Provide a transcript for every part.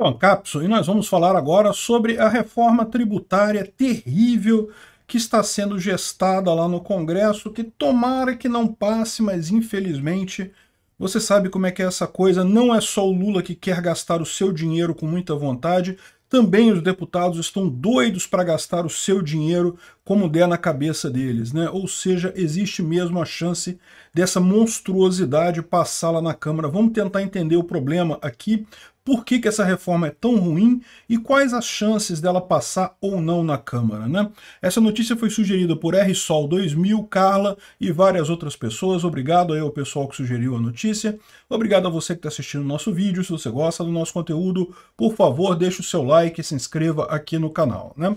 Bom, Ancapso, e nós vamos falar agora sobre a reforma tributária terrível que está sendo gestada lá no Congresso, que tomara que não passe, mas infelizmente você sabe como é que é essa coisa, não é só o Lula que quer gastar o seu dinheiro com muita vontade, também os deputados estão doidos para gastar o seu dinheiro como der na cabeça deles, né? Ou seja, existe mesmo a chance dessa monstruosidade passá-la na Câmara. Vamos tentar entender o problema aqui por que, que essa reforma é tão ruim e quais as chances dela passar ou não na Câmara. Né? Essa notícia foi sugerida por RSol 2000, Carla e várias outras pessoas. Obrigado aí ao pessoal que sugeriu a notícia. Obrigado a você que está assistindo o nosso vídeo. Se você gosta do nosso conteúdo, por favor, deixe o seu like e se inscreva aqui no canal. Né?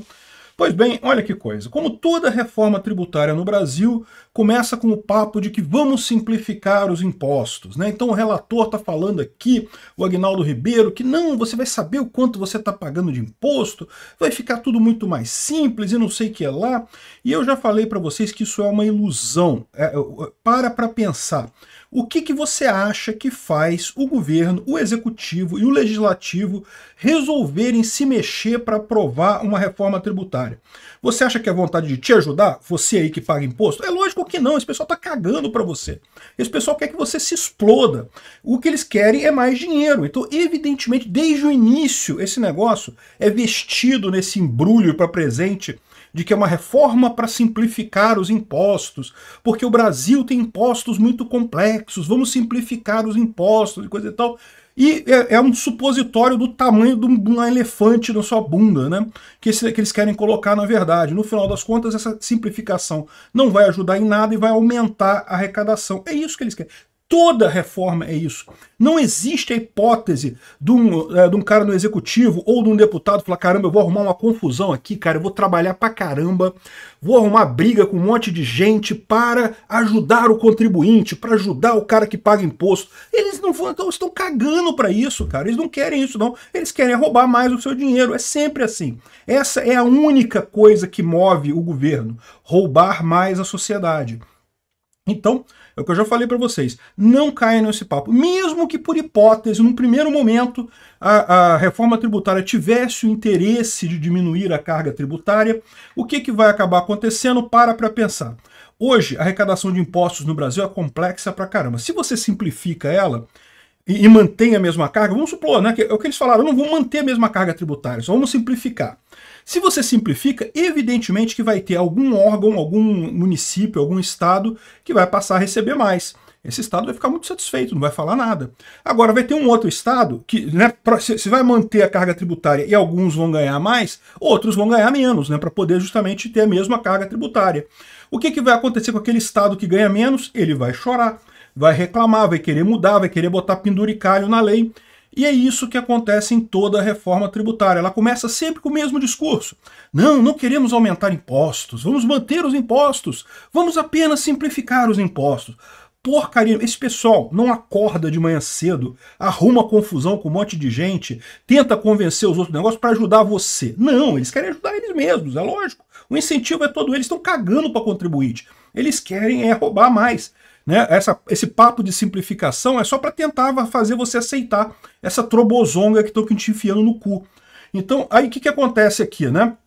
Pois bem, olha que coisa. Como toda reforma tributária no Brasil, começa com o papo de que vamos simplificar os impostos. Né? Então o relator está falando aqui, o Agnaldo Ribeiro, que não, você vai saber o quanto você está pagando de imposto, vai ficar tudo muito mais simples e não sei o que é lá. E eu já falei para vocês que isso é uma ilusão. É, para para pensar. O que, que você acha que faz o governo, o executivo e o legislativo resolverem se mexer para aprovar uma reforma tributária? Você acha que é vontade de te ajudar? Você aí que paga imposto? É lógico que não, esse pessoal está cagando para você. Esse pessoal quer que você se exploda. O que eles querem é mais dinheiro. Então, evidentemente, desde o início, esse negócio é vestido nesse embrulho para presente de que é uma reforma para simplificar os impostos, porque o Brasil tem impostos muito complexos, vamos simplificar os impostos e coisa e tal. E é, é, um supositório do tamanho de um, elefante na sua bunda, né? Que, esse, que, eles querem colocar na verdade. No final das contas, essa simplificação não vai ajudar em nada e vai aumentar a arrecadação. É isso que eles querem. Toda reforma é isso. Não existe a hipótese de um, é, de um cara no executivo ou de um deputado falar: caramba, eu vou arrumar uma confusão aqui, cara, eu vou trabalhar pra caramba, vou arrumar briga com um monte de gente para ajudar o contribuinte, para ajudar o cara que paga imposto. Eles não vão, então, estão cagando para isso, cara. Eles não querem isso, não. Eles querem roubar mais o seu dinheiro. É sempre assim. Essa é a única coisa que move o governo: roubar mais a sociedade. Então, é o que eu já falei para vocês. Não caia nesse papo. Mesmo que por hipótese, num primeiro momento, a, a, reforma tributária tivesse o interesse de diminuir a carga tributária, o que, que vai acabar acontecendo? Para para pensar. Hoje, a arrecadação de impostos no Brasil é complexa para caramba. Se você simplifica ela, e, e mantém a mesma carga, vamos supor, né, que é o que eles falaram, eu não vou manter a mesma carga tributária, só vamos simplificar. Se você simplifica, evidentemente que vai ter algum órgão, algum município, algum estado que vai passar a receber mais. Esse estado vai ficar muito satisfeito, não vai falar nada. Agora, vai ter um outro estado que, né, se vai manter a carga tributária e alguns vão ganhar mais, outros vão ganhar menos, né, para poder justamente ter a mesma carga tributária. O que, que vai acontecer com aquele estado que ganha menos? Ele vai chorar vai reclamar, vai querer mudar, vai querer botar penduricalho na lei. E é isso que acontece em toda a reforma tributária. Ela começa sempre com o mesmo discurso. Não, não queremos aumentar impostos, vamos manter os impostos, vamos apenas simplificar os impostos. Porcaria, esse pessoal não acorda de manhã cedo, arruma confusão com um monte de gente, tenta convencer os outros negócios para ajudar você. Não, eles querem ajudar eles mesmos, é lógico. O incentivo é todo, eles estão cagando para contribuir. Eles querem é roubar mais. Né? Essa, esse papo de simplificação é só para tentar fazer você aceitar essa trobozonga que estão te enfiando no cu. Então, aí o que, que acontece aqui, né?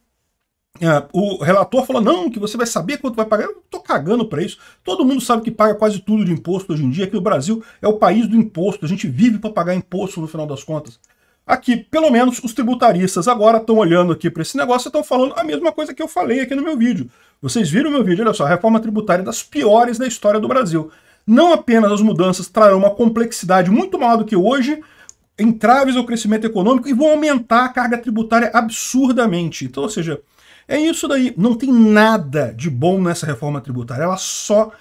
É, o relator falou, não, que você vai saber quanto vai pagar. Eu tô cagando para isso. Todo mundo sabe que paga quase tudo de imposto hoje em dia, que o Brasil é o país do imposto. A gente vive para pagar imposto no final das contas. Aqui, pelo menos, os tributaristas agora estão olhando aqui para esse negócio e estão falando a mesma coisa que eu falei aqui no meu vídeo. Vocês viram meu vídeo, olha só, a reforma tributária é das piores da história do Brasil. Não apenas as mudanças trarão uma complexidade muito maior do que hoje, entraves ao crescimento econômico e vão aumentar a carga tributária absurdamente. Então, ou seja, é isso daí. Não tem nada de bom nessa reforma tributária. Ela só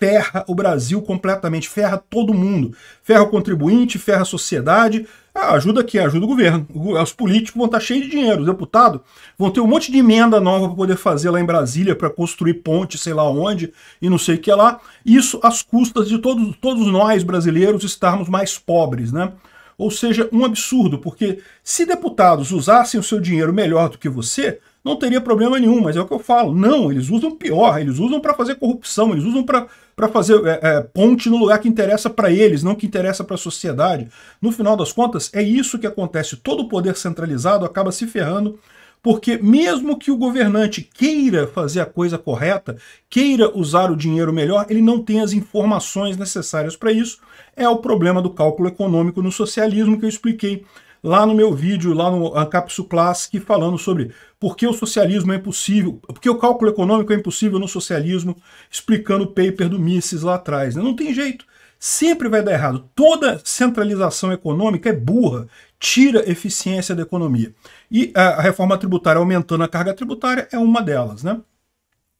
ferra o Brasil completamente, ferra todo mundo. Ferra o contribuinte, ferra a sociedade, ah, ajuda aqui, ajuda o governo. Os políticos vão estar cheios de dinheiro, os deputados vão ter um monte de emenda nova para poder fazer lá em Brasília, para construir ponte, sei lá onde, e não sei o que lá. Isso às custas de todos, todos nós brasileiros estarmos mais pobres, né? Ou seja, um absurdo, porque se deputados usassem o seu dinheiro melhor do que você, não teria problema nenhum, mas é o que eu falo. Não, eles usam pior, eles usam para fazer corrupção, eles usam para fazer é, é, ponte no lugar que interessa para eles, não que interessa para a sociedade. No final das contas, é isso que acontece. Todo o poder centralizado acaba se ferrando, porque mesmo que o governante queira fazer a coisa correta, queira usar o dinheiro melhor, ele não tem as informações necessárias para isso. É o problema do cálculo econômico no socialismo que eu expliquei lá no meu vídeo, lá no Ancapsu Classic, falando sobre por que o socialismo é impossível, por que o cálculo econômico é impossível no socialismo, explicando o paper do Mises lá atrás. Né? Não tem jeito. Sempre vai dar errado. Toda centralização econômica é burra, tira eficiência da economia. E a reforma tributária aumentando a carga tributária é uma delas. Né?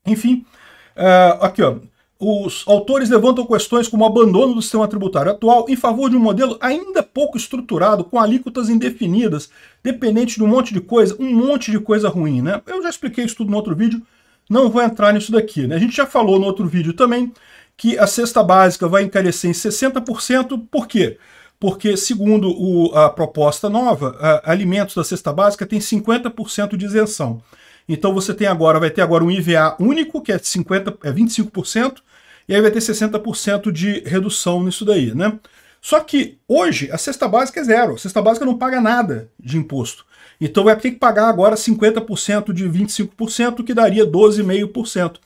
Enfim, é, aqui ó, os autores levantam questões como o abandono do sistema tributário atual em favor de um modelo ainda pouco estruturado, com alíquotas indefinidas, dependente de um monte de coisa, um monte de coisa ruim, né? Eu já expliquei isso tudo no outro vídeo, não vou entrar nisso daqui, né? A gente já falou no outro vídeo também que a cesta básica vai encarecer em 60%, por quê? Porque, segundo o, a proposta nova, a, alimentos da cesta básica têm 50% de isenção. Então você tem agora, vai ter agora um IVA único, que é 50, é 25%, e aí vai ter 60% de redução nisso daí, né? Só que hoje a cesta básica é zero. A cesta básica não paga nada de imposto. Então vai ter que pagar agora 50% de 25%, que daria 12,5%.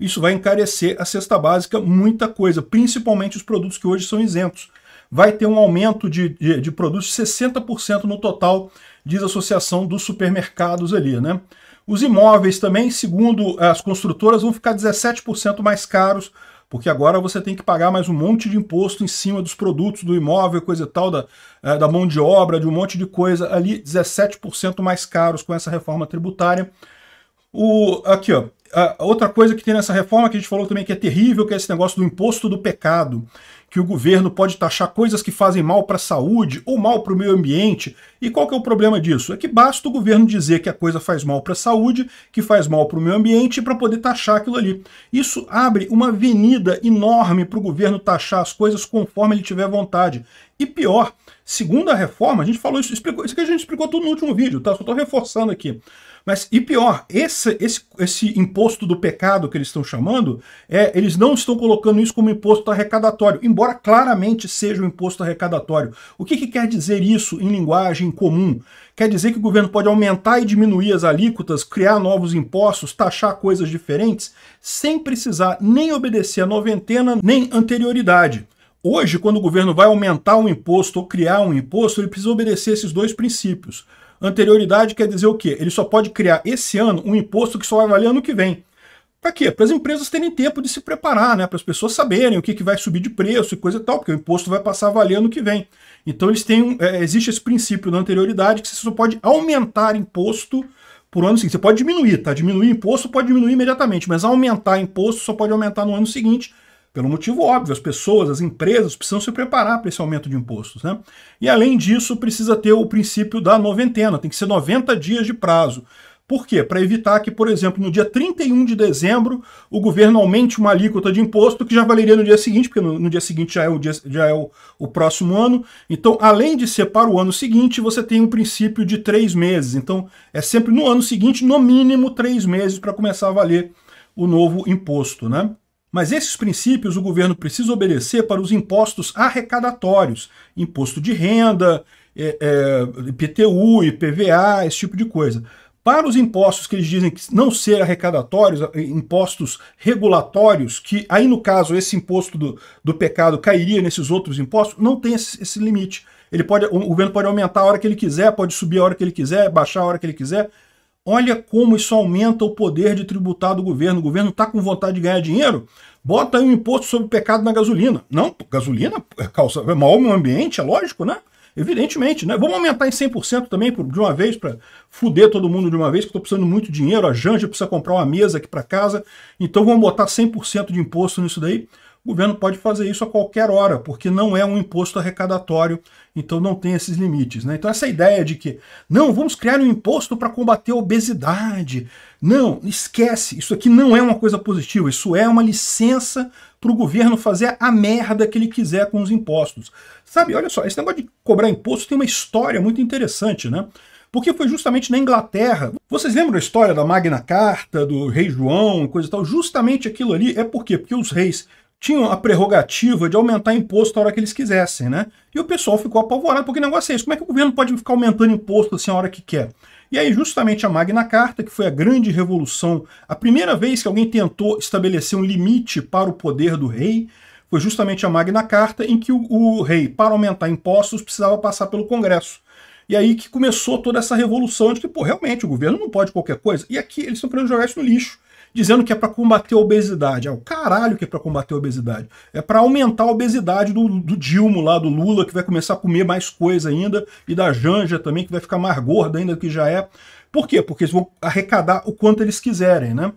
Isso vai encarecer a cesta básica muita coisa, principalmente os produtos que hoje são isentos. Vai ter um aumento de, de, de produtos de 60% no total, diz a Associação dos Supermercados ali, né? Os imóveis também, segundo as construtoras, vão ficar 17% mais caros, porque agora você tem que pagar mais um monte de imposto em cima dos produtos do imóvel, coisa e tal, da, eh, da mão de obra, de um monte de coisa ali, 17% mais caros com essa reforma tributária. O, aqui, ó, outra coisa que tem nessa reforma que a gente falou também que é terrível, que é esse negócio do imposto do pecado, que o governo pode taxar coisas que fazem mal para a saúde ou mal para o meio ambiente. E qual que é o problema disso? É que basta o governo dizer que a coisa faz mal para a saúde, que faz mal para o meio ambiente, para poder taxar aquilo ali. Isso abre uma avenida enorme para o governo taxar as coisas conforme ele tiver vontade. E pior, segundo a reforma, a gente falou isso, explicou, isso que a gente explicou tudo no último vídeo, tá? Só estou reforçando aqui. Mas, e pior, esse, esse, esse imposto do pecado que eles estão chamando, é, eles não estão colocando isso como imposto arrecadatório, embora claramente seja um imposto arrecadatório. O que, que quer dizer isso em linguagem comum? Quer dizer que o governo pode aumentar e diminuir as alíquotas, criar novos impostos, taxar coisas diferentes, sem precisar nem obedecer a noventena, nem anterioridade. Hoje, quando o governo vai aumentar um imposto ou criar um imposto, ele precisa obedecer esses dois princípios. Anterioridade quer dizer o quê? Ele só pode criar esse ano um imposto que só vai valer ano que vem. Para quê? Para as empresas terem tempo de se preparar, né? para as pessoas saberem o que, que vai subir de preço e coisa e tal, porque o imposto vai passar a valer ano que vem. Então eles têm, é, existe esse princípio da anterioridade que você só pode aumentar imposto por ano seguinte. Você pode diminuir, tá? Diminuir imposto pode diminuir imediatamente, mas aumentar imposto só pode aumentar no ano seguinte, pelo motivo óbvio, as pessoas, as empresas precisam se preparar para esse aumento de impostos. Né? E além disso, precisa ter o princípio da noventena, tem que ser 90 dias de prazo. Por quê? Para evitar que, por exemplo, no dia 31 de dezembro, o governo aumente uma alíquota de imposto que já valeria no dia seguinte, porque no, no dia seguinte já é, o, dia, já é o, o, próximo ano. Então, além de ser para o ano seguinte, você tem um princípio de três meses. Então, é sempre no ano seguinte, no mínimo três meses, para começar a valer o novo imposto, né? Mas esses princípios o governo precisa obedecer para os impostos arrecadatórios, imposto de renda, é, é, IPTU, IPVA, esse tipo de coisa. Para os impostos que eles dizem que não ser arrecadatórios, eh, impostos regulatórios, que aí no caso esse imposto do, do pecado cairia nesses outros impostos, não tem esse, esse limite. Ele pode, o governo pode aumentar a hora que ele quiser, pode subir a hora que ele quiser, baixar a hora que ele quiser. Olha como isso aumenta o poder de tributar do governo. O governo está com vontade de ganhar dinheiro? Bota aí um imposto sobre o pecado na gasolina. Não, gasolina causa é, é mal meio ambiente, é lógico, né? Evidentemente, né? Vamos aumentar em 100% também de uma vez para fuder todo mundo de uma vez, que estou precisando muito dinheiro, a Janja precisa comprar uma mesa aqui para casa, então vamos botar 100% de imposto nisso daí. O governo pode fazer isso a qualquer hora, porque não é um imposto arrecadatório, então não tem esses limites. Né? Então, essa ideia de que não, vamos criar um imposto para combater a obesidade. Não, esquece, isso aqui não é uma coisa positiva, isso é uma licença para o governo fazer a merda que ele quiser com os impostos. Sabe, olha só, esse negócio de cobrar imposto tem uma história muito interessante, né? porque foi justamente na Inglaterra. Vocês lembram a história da Magna Carta, do rei João, coisa e tal? Justamente aquilo ali é por quê? Porque os reis tinham a prerrogativa de aumentar imposto a hora que eles quisessem, né? E o pessoal ficou apavorado, porque negócio é esse, como é que o governo pode ficar aumentando imposto assim a hora que quer? E aí justamente a Magna Carta, que foi a grande revolução, a primeira vez que alguém tentou estabelecer um limite para o poder do rei, foi justamente a Magna Carta em que o, o rei, para aumentar impostos, precisava passar pelo Congresso. E aí que começou toda essa revolução de que, pô, realmente, o governo não pode qualquer coisa. E aqui eles estão querendo jogar isso no lixo dizendo que é para combater a obesidade. É o caralho que é para combater a obesidade. É para aumentar a obesidade do, do Dilma lá, do Lula, que vai começar a comer mais coisa ainda, e da Janja também, que vai ficar mais gorda ainda do que já é. Por quê? Porque eles vão arrecadar o quanto eles quiserem, né?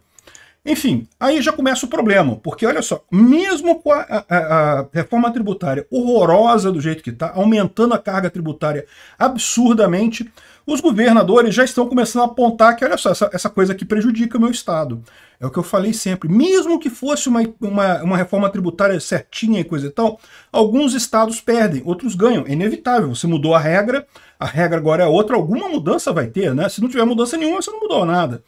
Enfim, aí já começa o problema, porque olha só, mesmo com a, a, a reforma tributária horrorosa do jeito que está, aumentando a carga tributária absurdamente, os governadores já estão começando a apontar que, olha só, essa, essa coisa aqui prejudica o meu Estado. É o que eu falei sempre. Mesmo que fosse uma, uma, uma reforma tributária certinha e coisa e tal, alguns estados perdem, outros ganham. É inevitável. Você mudou a regra, a regra agora é outra, alguma mudança vai ter, né? Se não tiver mudança nenhuma, você não mudou nada.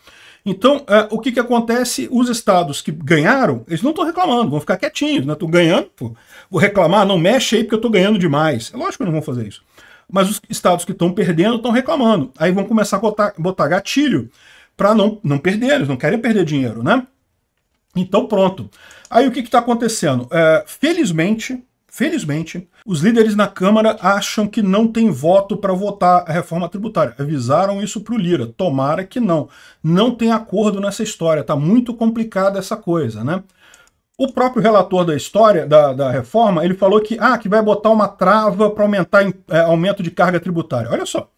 Então, é, o que, que acontece? Os estados que ganharam, eles não estão reclamando, vão ficar quietinhos, né? Estou ganhando, pô. vou reclamar, não mexe aí porque eu estou ganhando demais. É lógico que não vão fazer isso mas os estados que estão perdendo estão reclamando. Aí vão começar a botar, botar gatilho para não, não perder, eles não querem perder dinheiro, né? Então pronto. Aí o que está acontecendo? É, felizmente, felizmente, os líderes na Câmara acham que não tem voto para votar a reforma tributária. Avisaram isso para o Lira. Tomara que não. Não tem acordo nessa história. Tá muito complicada essa coisa, né? O próprio relator da história, da, da reforma, ele falou que, ah, que vai botar uma trava para aumentar é, aumento de carga tributária. Olha só,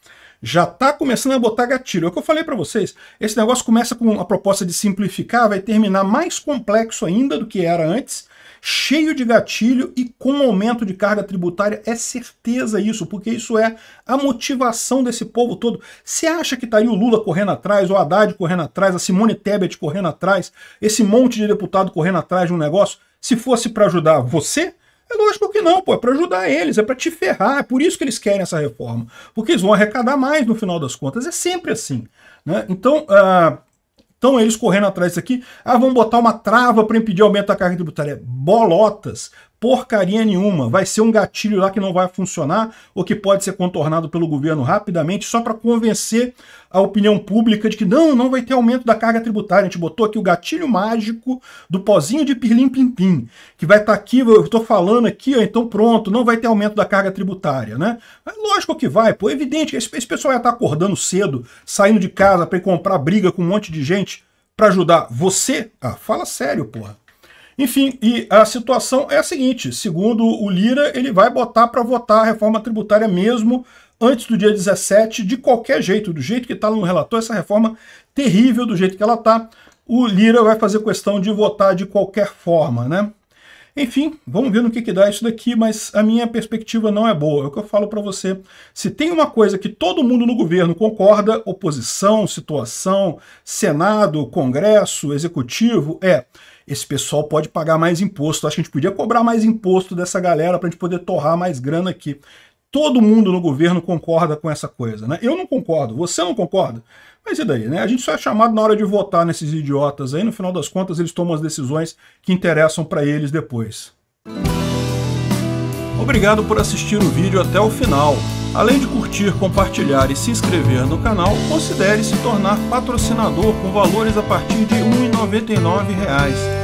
já está começando a botar gatilho. É o que eu falei para vocês. Esse negócio começa com a proposta de simplificar, vai terminar mais complexo ainda do que era antes, cheio de gatilho e com aumento de carga tributária. É certeza isso, porque isso é a motivação desse povo todo. Você acha que estaria tá aí o Lula correndo atrás, o Haddad correndo atrás, a Simone Tebet correndo atrás, esse monte de deputado correndo atrás de um negócio, se fosse para ajudar você? É lógico que não, pô, é para ajudar eles, é para te ferrar, é por isso que eles querem essa reforma, porque eles vão arrecadar mais no final das contas, é sempre assim. Né? Então, uh, Estão eles correndo atrás disso aqui. Ah, vamos botar uma trava para impedir o aumento da carga tributária. É bolotas porcaria nenhuma. Vai ser um gatilho lá que não vai funcionar ou que pode ser contornado pelo governo rapidamente só para convencer a opinião pública de que não, não vai ter aumento da carga tributária. A gente botou aqui o gatilho mágico do pozinho de pirlim pim pim, que vai estar tá aqui, eu estou falando aqui, ó, então pronto, não vai ter aumento da carga tributária, né? Mas lógico que vai, pô, é evidente, esse, esse pessoal ia estar tá acordando cedo, saindo de casa para ir comprar briga com um monte de gente para ajudar você? Ah, fala sério, porra. Enfim, e a situação é a seguinte: segundo o Lira, ele vai botar para votar a reforma tributária mesmo antes do dia 17, de qualquer jeito, do jeito que está no relator, essa reforma terrível, do jeito que ela está, o Lira vai fazer questão de votar de qualquer forma, né? Enfim, vamos ver no que, que dá isso daqui, mas a minha perspectiva não é boa. É o que eu falo para você. Se tem uma coisa que todo mundo no governo concorda, oposição, situação, Senado, Congresso, Executivo, é esse pessoal pode pagar mais imposto. Acho que a gente podia cobrar mais imposto dessa galera para a gente poder torrar mais grana aqui. Todo mundo no governo concorda com essa coisa, né? Eu não concordo, você não concorda. Mas e daí, né? A gente só é chamado na hora de votar nesses idiotas aí, no final das contas eles tomam as decisões que interessam para eles depois. Obrigado por assistir o vídeo até o final. Além de curtir, compartilhar e se inscrever no canal, considere se tornar patrocinador com valores a partir de R$ 1,99